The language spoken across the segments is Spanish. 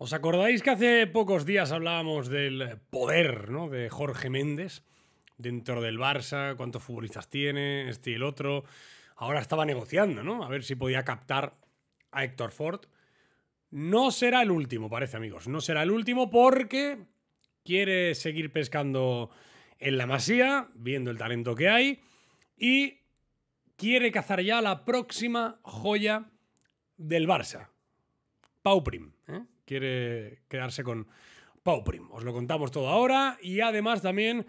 ¿Os acordáis que hace pocos días hablábamos del poder ¿no? de Jorge Méndez dentro del Barça? ¿Cuántos futbolistas tiene? Este y el otro. Ahora estaba negociando, ¿no? A ver si podía captar a Héctor Ford. No será el último, parece, amigos. No será el último porque quiere seguir pescando en la masía, viendo el talento que hay, y quiere cazar ya la próxima joya del Barça. Pauprim. ¿eh? quiere quedarse con Pau Prim. Os lo contamos todo ahora y además también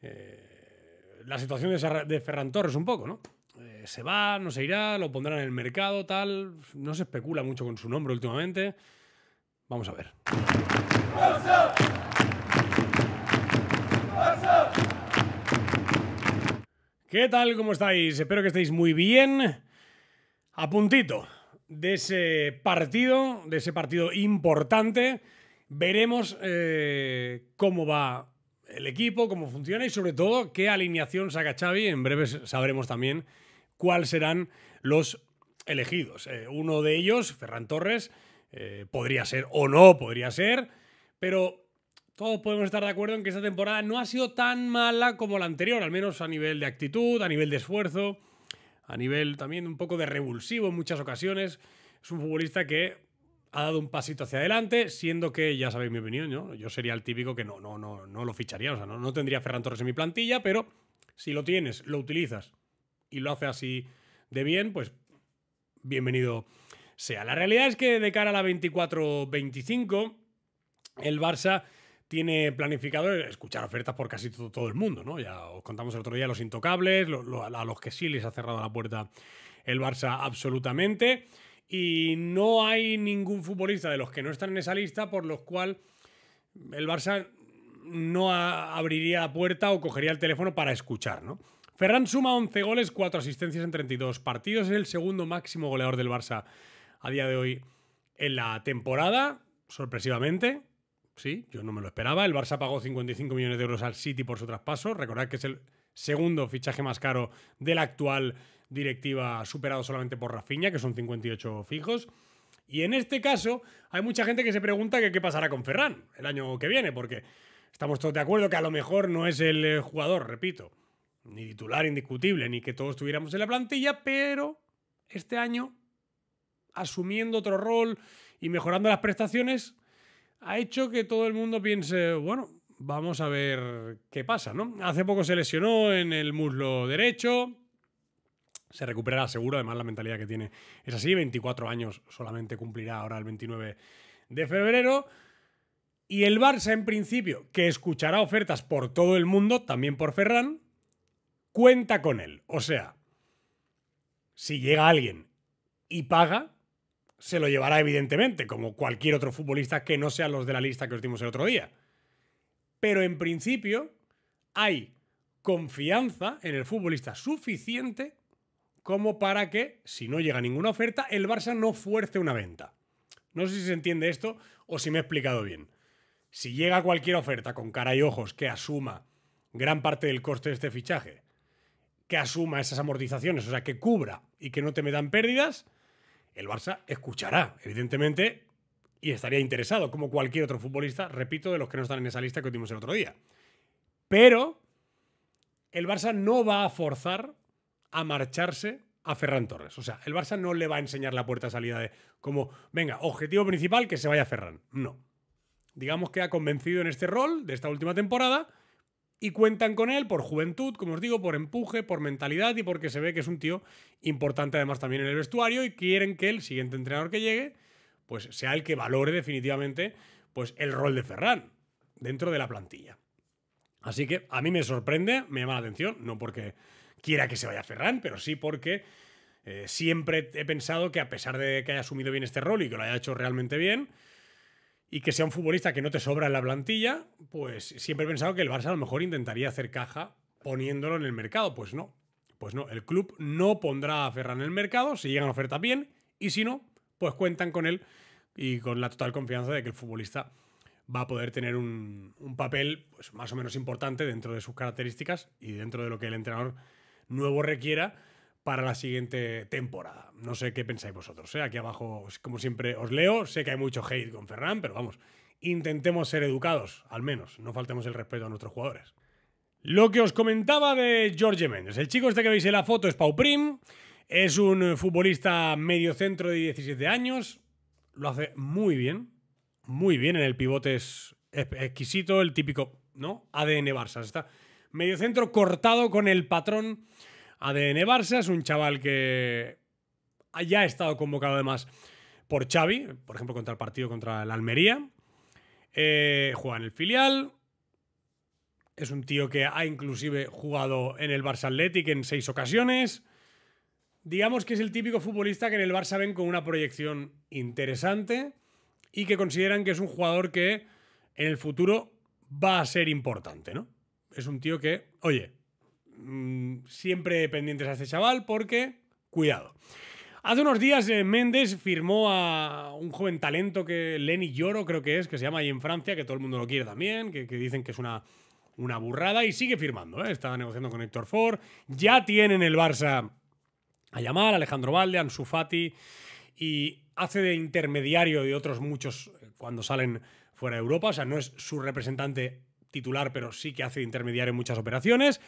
eh, la situación de, Ferran Torres un poco, ¿no? Eh, se va, no se irá, lo pondrán en el mercado, tal. No se especula mucho con su nombre últimamente. Vamos a ver. ¿Qué tal? ¿Cómo estáis? Espero que estéis muy bien. A puntito de ese partido, de ese partido importante. Veremos eh, cómo va el equipo, cómo funciona y sobre todo qué alineación saca Xavi. En breve sabremos también cuáles serán los elegidos. Eh, uno de ellos, Ferran Torres, eh, podría ser o no podría ser, pero todos podemos estar de acuerdo en que esta temporada no ha sido tan mala como la anterior, al menos a nivel de actitud, a nivel de esfuerzo a nivel también un poco de revulsivo en muchas ocasiones. Es un futbolista que ha dado un pasito hacia adelante, siendo que, ya sabéis mi opinión, yo sería el típico que no, no, no, no lo ficharía, o sea, no, no tendría Ferran Torres en mi plantilla, pero si lo tienes, lo utilizas y lo hace así de bien, pues bienvenido sea. La realidad es que de cara a la 24-25, el Barça tiene planificado escuchar ofertas por casi todo, el mundo, ¿no? Ya os contamos el otro día los intocables, a los que sí les ha cerrado la puerta el Barça absolutamente. Y no hay ningún futbolista de los que no están en esa lista por los cual el Barça no abriría la puerta o cogería el teléfono para escuchar, ¿no? Ferran suma 11 goles, 4 asistencias en 32 partidos. Es el segundo máximo goleador del Barça a día de hoy en la temporada, sorpresivamente. Sí, yo no me lo esperaba. El Barça pagó 55 millones de euros al City por su traspaso. Recordad que es el segundo fichaje más caro de la actual directiva, superado solamente por Rafinha, que son 58 fijos. Y en este caso, hay mucha gente que se pregunta qué pasará con Ferran el año que viene, porque estamos todos de acuerdo que a lo mejor no es el eh, jugador, repito, ni titular indiscutible, ni que todos estuviéramos en la plantilla, pero este año, asumiendo otro rol y mejorando las prestaciones, ha hecho que todo el mundo piense, bueno, vamos a ver qué pasa, ¿no? Hace poco se lesionó en el muslo derecho. Se recuperará seguro, además la mentalidad que tiene es así, 24 años solamente cumplirá ahora el 29 de febrero. Y el Barça, en principio, que escuchará ofertas por todo el mundo, también por Ferran, cuenta con él. O sea, si llega alguien y paga, se lo llevará evidentemente, como cualquier otro futbolista que no sean los de la lista que os dimos el otro día. Pero en principio hay confianza en el futbolista suficiente como para que, si no llega ninguna oferta, el Barça no fuerce una venta. No sé si se entiende esto o si me he explicado bien. Si llega cualquier oferta con cara y ojos que asuma gran parte del coste de este fichaje, que asuma esas amortizaciones, o sea, que cubra y que no te metan pérdidas, el Barça escuchará, evidentemente, y estaría interesado, como cualquier otro futbolista, repito, de los que no están en esa lista que tuvimos el otro día. Pero el Barça no va a forzar a marcharse a Ferran Torres. O sea, el Barça no le va a enseñar la puerta a salida de como, venga, objetivo principal que se vaya Ferran. No. Digamos que ha convencido en este rol de esta última temporada y cuentan con él por juventud, como os digo, por empuje, por mentalidad y porque se ve que es un tío importante además también en el vestuario y quieren que el siguiente entrenador que llegue pues sea el que valore definitivamente pues el rol de Ferran dentro de la plantilla. Así que a mí me sorprende, me llama la atención, no porque quiera que se vaya Ferran, pero sí porque eh, siempre he pensado que a pesar de que haya asumido bien este rol y que lo haya hecho realmente bien, y que sea un futbolista que no te sobra en la plantilla, pues siempre he pensado que el Barça a lo mejor intentaría hacer caja poniéndolo en el mercado. Pues no, pues no, el club no pondrá a Ferran en el mercado, si llegan ofertas bien, y si no, pues cuentan con él y con la total confianza de que el futbolista va a poder tener un, papel pues, más o menos importante dentro de sus características y dentro de lo que el entrenador nuevo requiera para la siguiente temporada. No sé qué pensáis vosotros. ¿eh? Aquí abajo, como siempre, os leo. Sé que hay mucho hate con Ferran, pero vamos, intentemos ser educados, al menos. No faltemos el respeto a nuestros jugadores. Lo que os comentaba de Jorge Méndez. El chico este que veis en la foto es Pau Prim. Es un futbolista mediocentro de 17 años. Lo hace muy bien. Muy bien. En el pivote es exquisito, el típico, ¿no? ADN Barça. Está mediocentro cortado con el patrón ADN Barça, es un chaval que ya ha estado convocado además por Xavi, por ejemplo, contra el partido contra la Almería. Eh, juega en el filial. Es un tío que ha inclusive jugado en el Barça Athletic en seis ocasiones. Digamos que es el típico futbolista que en el Barça ven con una proyección interesante y que consideran que es un jugador que en el futuro va a ser importante, ¿no? Es un tío que, oye, Mm, siempre pendientes a este chaval porque, cuidado. Hace unos días eh, Méndez firmó a un joven talento que Lenny Lloro creo que es, que se llama ahí en Francia, que todo el mundo lo quiere también, que, dicen que es una, una burrada y sigue firmando. estaba ¿eh? Está negociando con Héctor Ford. Ya tienen el Barça a llamar, Alejandro Valde, Ansu Fati y hace de intermediario de otros muchos eh, cuando salen fuera de Europa. O sea, no es su representante titular, pero sí que hace de intermediario en muchas operaciones.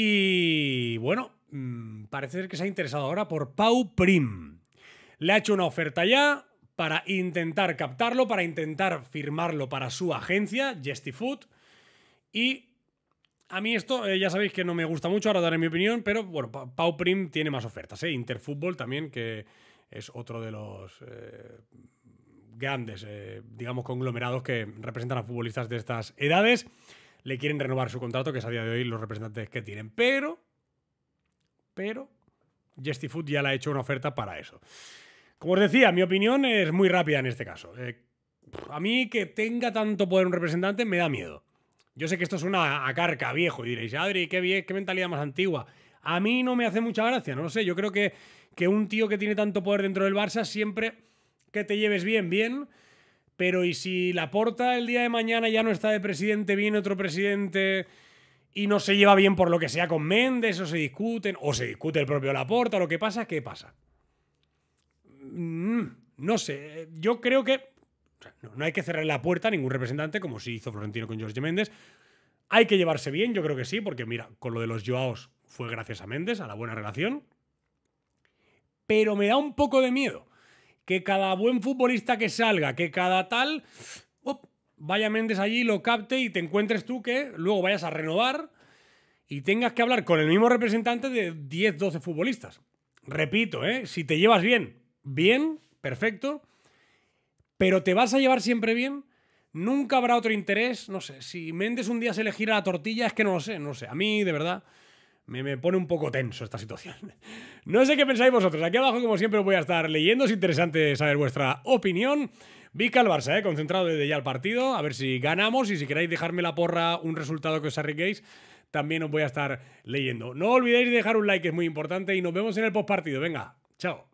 Y bueno, mm, parece ser que se ha interesado ahora por Pau Prim. Le ha hecho una oferta ya para intentar captarlo, para intentar firmarlo para su agencia, Jestifood. Y a mí esto, eh, ya sabéis que no me gusta mucho, ahora daré mi opinión, pero bueno, Pau Prim tiene más ofertas. ¿eh? Interfútbol también, que es otro de los eh, grandes, eh, digamos, conglomerados que representan a futbolistas de estas edades le quieren renovar su contrato, que es a día de hoy los representantes que tienen. Pero, pero, Justy ya le ha hecho una oferta para eso. Como os decía, mi opinión es muy rápida en este caso. Eh, a mí que tenga tanto poder un representante me da miedo. Yo sé que esto es una a carca viejo y diréis, Adri, qué, bien, qué mentalidad más antigua. A mí no me hace mucha gracia, no lo sé. Yo creo que, que un tío que tiene tanto poder dentro del Barça siempre que te lleves bien, bien pero ¿y si la porta el día de mañana ya no está de presidente, viene otro presidente y no se lleva bien por lo que sea con Méndez o se discuten o se discute el propio Laporta, lo que pasa, ¿qué pasa? Mm, no sé, yo creo que no, hay que cerrar la puerta a ningún representante como sí hizo Florentino con Jorge Méndez. Hay que llevarse bien, yo creo que sí, porque mira, con lo de los Joaos fue gracias a Méndez, a la buena relación. Pero me da un poco de miedo que cada buen futbolista que salga, que cada tal, vaya Méndez allí, lo capte y te encuentres tú que luego vayas a renovar y tengas que hablar con el mismo representante de 10, 12 futbolistas. Repito, ¿eh? si te llevas bien, bien, perfecto, pero te vas a llevar siempre bien, nunca habrá otro interés, no sé, si Méndez un día se le gira la tortilla, es que no lo sé, no lo sé, a mí de verdad... Me, pone un poco tenso esta situación. No sé qué pensáis vosotros. Aquí abajo, como siempre, voy a estar leyendo. Es interesante saber vuestra opinión. Vica el Barça, eh, concentrado desde ya el partido. A ver si ganamos y si queréis dejarme la porra un resultado que os arriesguéis, también os voy a estar leyendo. No olvidéis dejar un like, es muy importante. Y nos vemos en el post partido. Venga, chao.